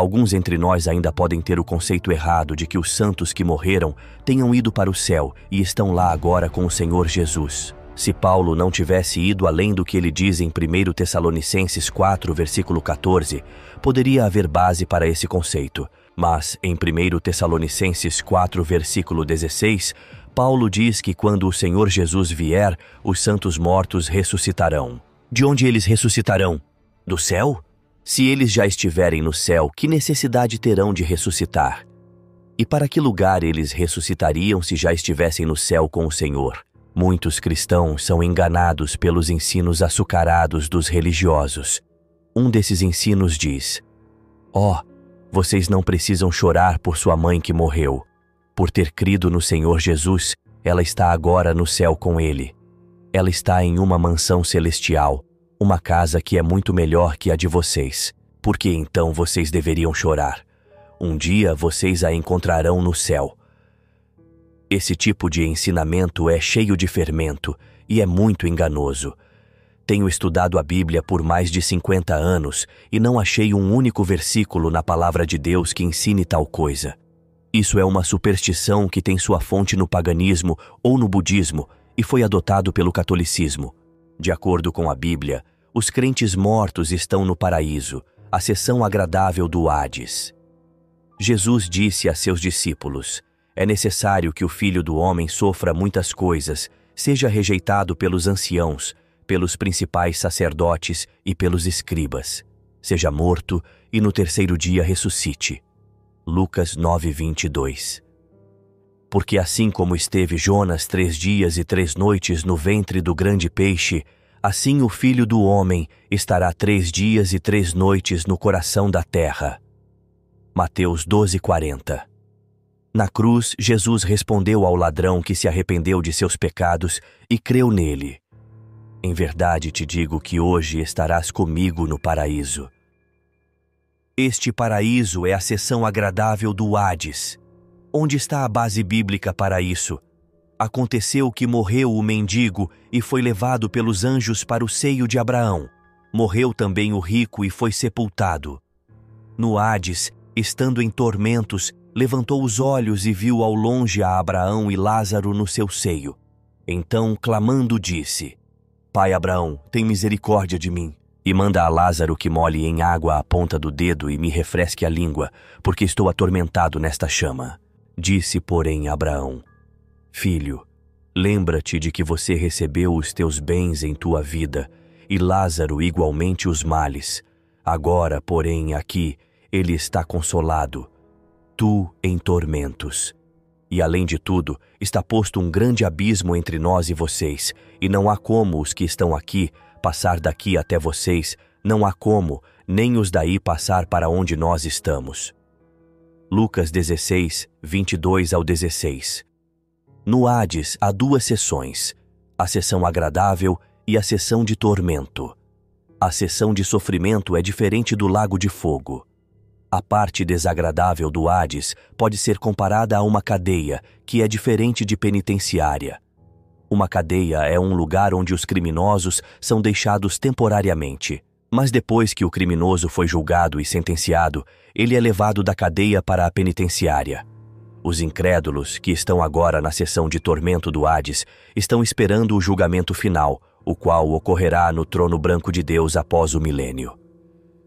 Alguns entre nós ainda podem ter o conceito errado de que os santos que morreram tenham ido para o céu e estão lá agora com o Senhor Jesus. Se Paulo não tivesse ido além do que ele diz em 1 Tessalonicenses 4, versículo 14, poderia haver base para esse conceito. Mas em 1 Tessalonicenses 4, versículo 16, Paulo diz que quando o Senhor Jesus vier, os santos mortos ressuscitarão. De onde eles ressuscitarão? Do céu? Se eles já estiverem no céu, que necessidade terão de ressuscitar? E para que lugar eles ressuscitariam se já estivessem no céu com o Senhor? Muitos cristãos são enganados pelos ensinos açucarados dos religiosos. Um desses ensinos diz: Ó, oh, vocês não precisam chorar por sua mãe que morreu. Por ter crido no Senhor Jesus, ela está agora no céu com ele. Ela está em uma mansão celestial uma casa que é muito melhor que a de vocês, porque então vocês deveriam chorar. Um dia vocês a encontrarão no céu. Esse tipo de ensinamento é cheio de fermento e é muito enganoso. Tenho estudado a Bíblia por mais de 50 anos e não achei um único versículo na palavra de Deus que ensine tal coisa. Isso é uma superstição que tem sua fonte no paganismo ou no budismo e foi adotado pelo catolicismo. De acordo com a Bíblia, os crentes mortos estão no paraíso, a sessão agradável do Hades. Jesus disse a seus discípulos: É necessário que o filho do homem sofra muitas coisas, seja rejeitado pelos anciãos, pelos principais sacerdotes e pelos escribas, seja morto e no terceiro dia ressuscite. Lucas 9, 22. Porque assim como esteve Jonas três dias e três noites no ventre do grande peixe, assim o filho do homem estará três dias e três noites no coração da terra. Mateus 12:40 Na cruz, Jesus respondeu ao ladrão que se arrependeu de seus pecados e creu nele. Em verdade te digo que hoje estarás comigo no paraíso. Este paraíso é a seção agradável do Hades Onde está a base bíblica para isso? Aconteceu que morreu o mendigo e foi levado pelos anjos para o seio de Abraão. Morreu também o rico e foi sepultado. No Hades, estando em tormentos, levantou os olhos e viu ao longe a Abraão e Lázaro no seu seio. Então, clamando, disse: Pai Abraão, tem misericórdia de mim, e manda a Lázaro que molhe em água a ponta do dedo e me refresque a língua, porque estou atormentado nesta chama. Disse, porém, Abraão: Filho, lembra-te de que você recebeu os teus bens em tua vida, e Lázaro igualmente os males. Agora, porém, aqui, ele está consolado, tu em tormentos. E além de tudo, está posto um grande abismo entre nós e vocês, e não há como os que estão aqui passar daqui até vocês, não há como, nem os daí passar para onde nós estamos. Lucas 16, 22 ao 16. No Hades há duas sessões, a sessão agradável e a sessão de tormento. A sessão de sofrimento é diferente do lago de fogo. A parte desagradável do Hades pode ser comparada a uma cadeia, que é diferente de penitenciária. Uma cadeia é um lugar onde os criminosos são deixados temporariamente. Mas depois que o criminoso foi julgado e sentenciado, ele é levado da cadeia para a penitenciária. Os incrédulos, que estão agora na sessão de tormento do Hades, estão esperando o julgamento final, o qual ocorrerá no trono branco de Deus após o milênio.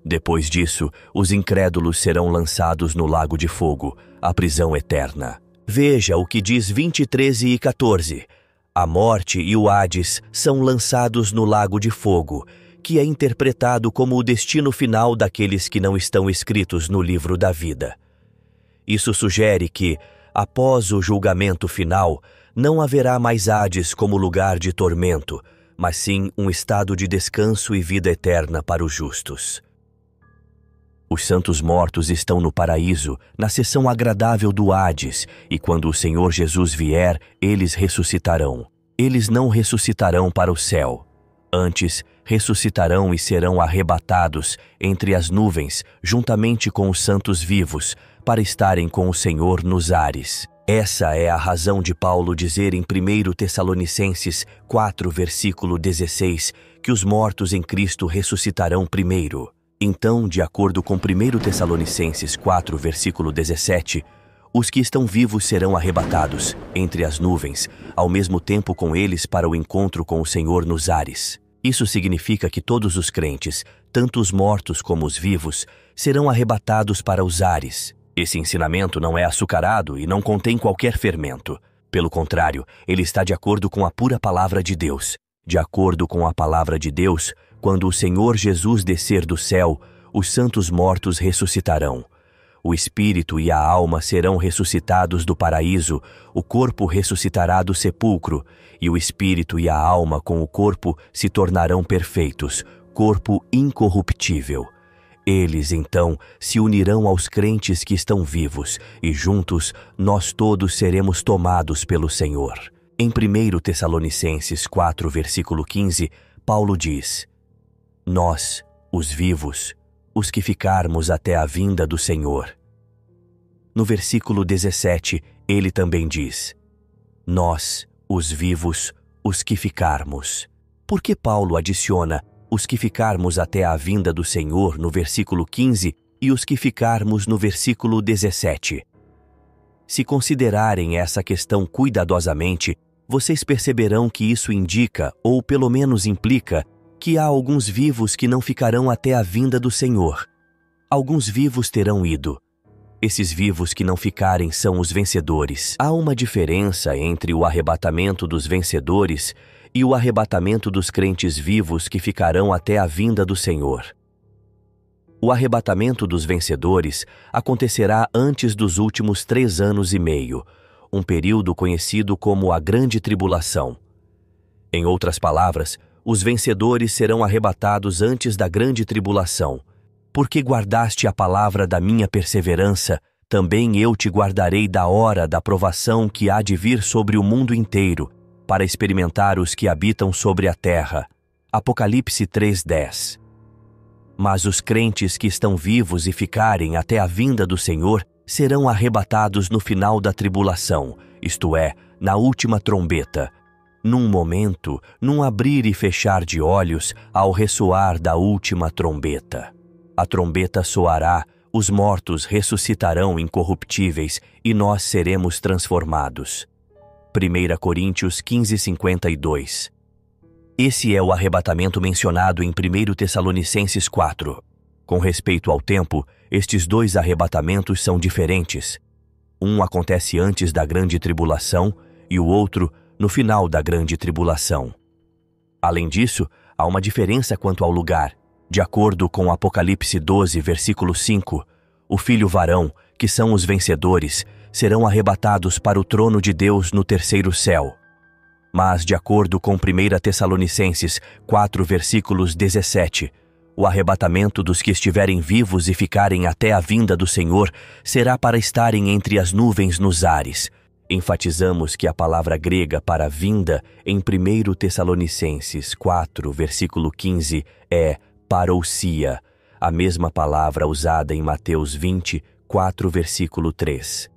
Depois disso, os incrédulos serão lançados no lago de fogo, a prisão eterna. Veja o que diz 20, 13 e 14. A morte e o Hades são lançados no lago de fogo, que é interpretado como o destino final daqueles que não estão escritos no livro da vida. Isso sugere que, após o julgamento final, não haverá mais Hades como lugar de tormento, mas sim um estado de descanso e vida eterna para os justos. Os santos mortos estão no paraíso, na seção agradável do Hades, e quando o Senhor Jesus vier, eles ressuscitarão. Eles não ressuscitarão para o céu. Antes, ressuscitarão e serão arrebatados entre as nuvens, juntamente com os santos vivos, para estarem com o Senhor nos ares. Essa é a razão de Paulo dizer em 1 Tessalonicenses 4, versículo 16, que os mortos em Cristo ressuscitarão primeiro. Então, de acordo com 1 Tessalonicenses 4, versículo 17, os que estão vivos serão arrebatados entre as nuvens, ao mesmo tempo com eles para o encontro com o Senhor nos ares. Isso significa que todos os crentes, tanto os mortos como os vivos, serão arrebatados para os ares. Esse ensinamento não é açucarado e não contém qualquer fermento. Pelo contrário, ele está de acordo com a pura palavra de Deus. De acordo com a palavra de Deus, quando o Senhor Jesus descer do céu, os santos mortos ressuscitarão. O espírito e a alma serão ressuscitados do paraíso, o corpo ressuscitará do sepulcro, e o espírito e a alma com o corpo se tornarão perfeitos, corpo incorruptível. Eles então se unirão aos crentes que estão vivos, e juntos nós todos seremos tomados pelo Senhor. Em 1 Tessalonicenses 4, versículo 15, Paulo diz: Nós, os vivos, os que ficarmos até a vinda do Senhor. No versículo 17, ele também diz: Nós, os vivos, os que ficarmos. Por que Paulo adiciona os que ficarmos até a vinda do Senhor no versículo 15 e os que ficarmos no versículo 17? Se considerarem essa questão cuidadosamente, vocês perceberão que isso indica, ou pelo menos implica, que há alguns vivos que não ficarão até a vinda do Senhor. Alguns vivos terão ido. Esses vivos que não ficarem são os vencedores. Há uma diferença entre o arrebatamento dos vencedores e o arrebatamento dos crentes vivos que ficarão até a vinda do Senhor. O arrebatamento dos vencedores acontecerá antes dos últimos três anos e meio, um período conhecido como a Grande Tribulação. Em outras palavras, os vencedores serão arrebatados antes da grande tribulação. Porque guardaste a palavra da minha perseverança, também eu te guardarei da hora da provação que há de vir sobre o mundo inteiro, para experimentar os que habitam sobre a terra. Apocalipse 3:10. Mas os crentes que estão vivos e ficarem até a vinda do Senhor serão arrebatados no final da tribulação, isto é, na última trombeta num momento, num abrir e fechar de olhos, ao ressoar da última trombeta. A trombeta soará, os mortos ressuscitarão incorruptíveis e nós seremos transformados. 1 Coríntios 15, 52 Esse é o arrebatamento mencionado em 1 Tessalonicenses 4. Com respeito ao tempo, estes dois arrebatamentos são diferentes. Um acontece antes da grande tribulação e o outro no final da grande tribulação. Além disso, há uma diferença quanto ao lugar. De acordo com Apocalipse 12, versículo 5, o filho varão, que são os vencedores, serão arrebatados para o trono de Deus no terceiro céu. Mas, de acordo com 1 Tessalonicenses 4, versículos 17, o arrebatamento dos que estiverem vivos e ficarem até a vinda do Senhor será para estarem entre as nuvens nos ares. Enfatizamos que a palavra grega para vinda em 1 Tessalonicenses 4, versículo 15 é parousia, a mesma palavra usada em Mateus 20, 4, versículo 3.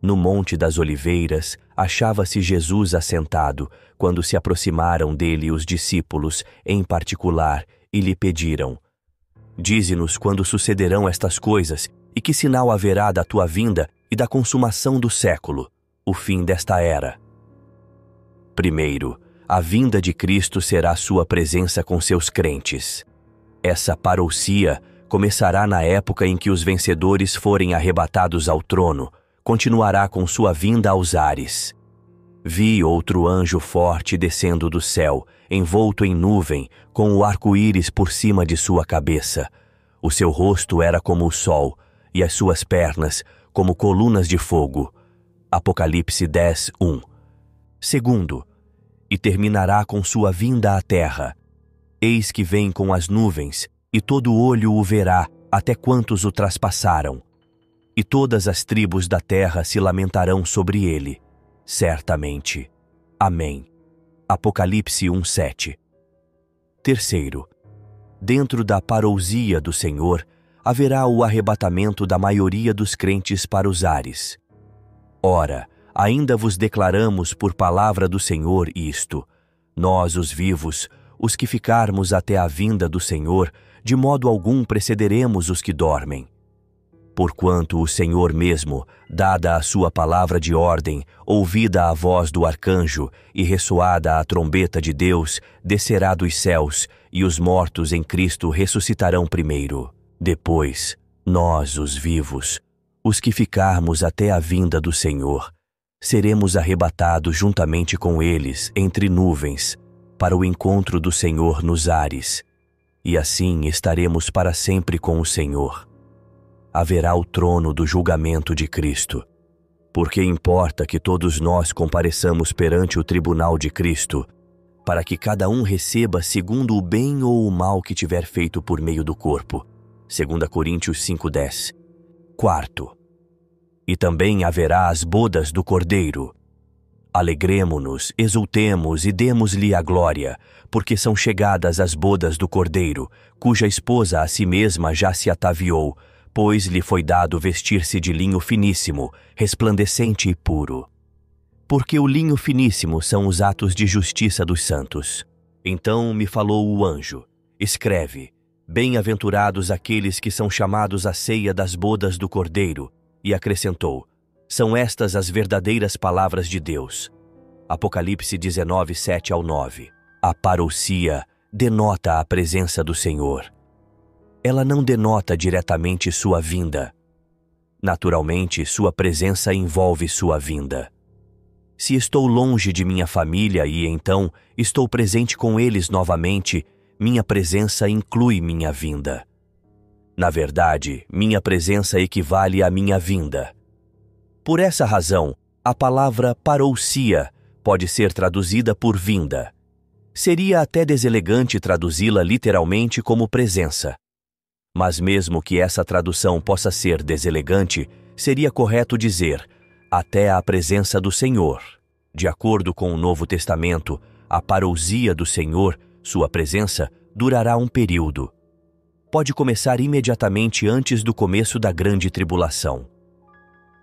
No Monte das Oliveiras achava-se Jesus assentado quando se aproximaram dele os discípulos, em particular, e lhe pediram: Dize-nos quando sucederão estas coisas e que sinal haverá da tua vinda e da consumação do século o fim desta era. Primeiro, a vinda de Cristo será sua presença com seus crentes. Essa parousia começará na época em que os vencedores forem arrebatados ao trono, continuará com sua vinda aos ares. Vi outro anjo forte descendo do céu, envolto em nuvem, com o arco-íris por cima de sua cabeça. O seu rosto era como o sol, e as suas pernas como colunas de fogo. Apocalipse 10, 1. Segundo, e terminará com sua vinda à terra. Eis que vem com as nuvens, e todo olho o verá, até quantos o traspassaram. E todas as tribos da terra se lamentarão sobre ele, certamente. Amém. Apocalipse 1:7. Terceiro, dentro da parousia do Senhor haverá o arrebatamento da maioria dos crentes para os ares. Ora, ainda vos declaramos por palavra do Senhor isto: nós, os vivos, os que ficarmos até a vinda do Senhor, de modo algum precederemos os que dormem. Porquanto o Senhor mesmo, dada a sua palavra de ordem, ouvida a voz do arcanjo e ressoada a trombeta de Deus, descerá dos céus, e os mortos em Cristo ressuscitarão primeiro. Depois, nós, os vivos, os que ficarmos até a vinda do Senhor, seremos arrebatados juntamente com eles entre nuvens, para o encontro do Senhor nos ares, e assim estaremos para sempre com o Senhor. Haverá o trono do julgamento de Cristo. Porque importa que todos nós compareçamos perante o tribunal de Cristo, para que cada um receba segundo o bem ou o mal que tiver feito por meio do corpo. 2 Coríntios 5:10 Quarto. E também haverá as bodas do Cordeiro. Alegremo-nos, exultemos e demos-lhe a glória, porque são chegadas as bodas do Cordeiro, cuja esposa a si mesma já se ataviou, pois lhe foi dado vestir-se de linho finíssimo, resplandecente e puro. Porque o linho finíssimo são os atos de justiça dos santos. Então me falou o anjo: Escreve Bem-aventurados aqueles que são chamados à ceia das bodas do Cordeiro, e acrescentou: São estas as verdadeiras palavras de Deus. Apocalipse 19, 7 ao 9. A parousia denota a presença do Senhor. Ela não denota diretamente sua vinda. Naturalmente, sua presença envolve sua vinda. Se estou longe de minha família e então estou presente com eles novamente, minha presença inclui minha vinda. Na verdade, minha presença equivale à minha vinda. Por essa razão, a palavra parousia pode ser traduzida por vinda. Seria até deselegante traduzi-la literalmente como presença. Mas, mesmo que essa tradução possa ser deselegante, seria correto dizer até a presença do Senhor. De acordo com o Novo Testamento, a parousia do Senhor sua presença durará um período. Pode começar imediatamente antes do começo da grande tribulação.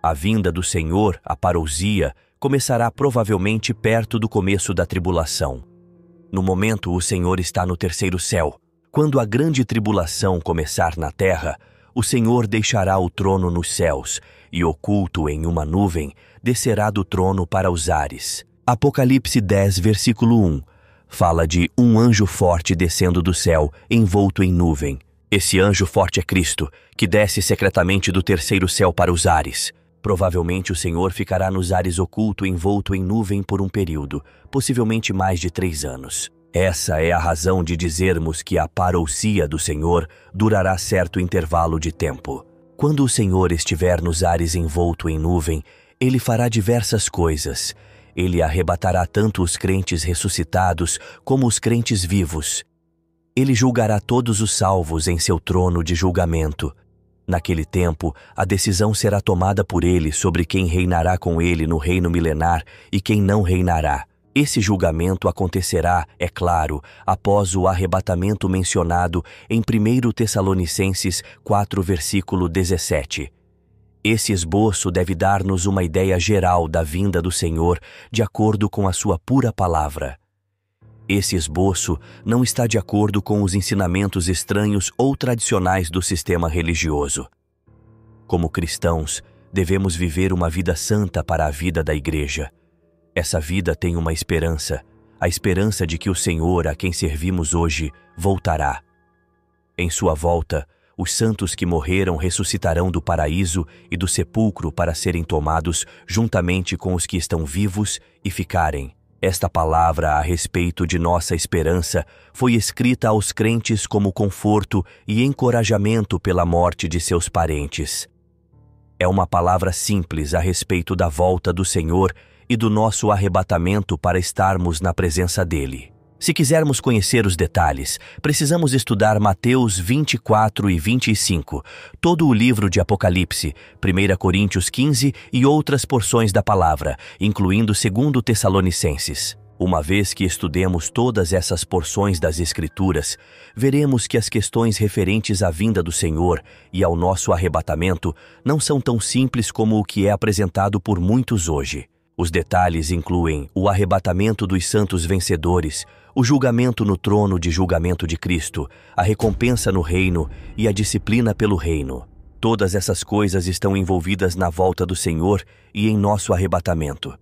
A vinda do Senhor, a parousia, começará provavelmente perto do começo da tribulação. No momento, o Senhor está no terceiro céu. Quando a grande tribulação começar na terra, o Senhor deixará o trono nos céus e, oculto em uma nuvem, descerá do trono para os ares. Apocalipse 10, versículo 1 fala de um anjo forte descendo do céu, envolto em nuvem. Esse anjo forte é Cristo, que desce secretamente do terceiro céu para os ares. Provavelmente o Senhor ficará nos ares oculto, envolto em nuvem por um período, possivelmente mais de três anos. Essa é a razão de dizermos que a parousia do Senhor durará certo intervalo de tempo. Quando o Senhor estiver nos ares envolto em nuvem, ele fará diversas coisas, ele arrebatará tanto os crentes ressuscitados como os crentes vivos. Ele julgará todos os salvos em seu trono de julgamento. Naquele tempo, a decisão será tomada por ele sobre quem reinará com ele no reino milenar e quem não reinará. Esse julgamento acontecerá, é claro, após o arrebatamento mencionado em 1 Tessalonicenses 4, versículo 17. Esse esboço deve dar-nos uma ideia geral da vinda do Senhor de acordo com a sua pura palavra. Esse esboço não está de acordo com os ensinamentos estranhos ou tradicionais do sistema religioso. Como cristãos, devemos viver uma vida santa para a vida da Igreja. Essa vida tem uma esperança, a esperança de que o Senhor a quem servimos hoje voltará. Em sua volta, os santos que morreram ressuscitarão do paraíso e do sepulcro para serem tomados juntamente com os que estão vivos e ficarem. Esta palavra a respeito de nossa esperança foi escrita aos crentes como conforto e encorajamento pela morte de seus parentes. É uma palavra simples a respeito da volta do Senhor e do nosso arrebatamento para estarmos na presença dele. Se quisermos conhecer os detalhes, precisamos estudar Mateus 24 e 25, todo o livro de Apocalipse, 1 Coríntios 15 e outras porções da palavra, incluindo 2 Tessalonicenses. Uma vez que estudemos todas essas porções das Escrituras, veremos que as questões referentes à vinda do Senhor e ao nosso arrebatamento não são tão simples como o que é apresentado por muitos hoje. Os detalhes incluem o arrebatamento dos santos vencedores, o julgamento no trono de julgamento de Cristo, a recompensa no reino e a disciplina pelo reino. Todas essas coisas estão envolvidas na volta do Senhor e em nosso arrebatamento.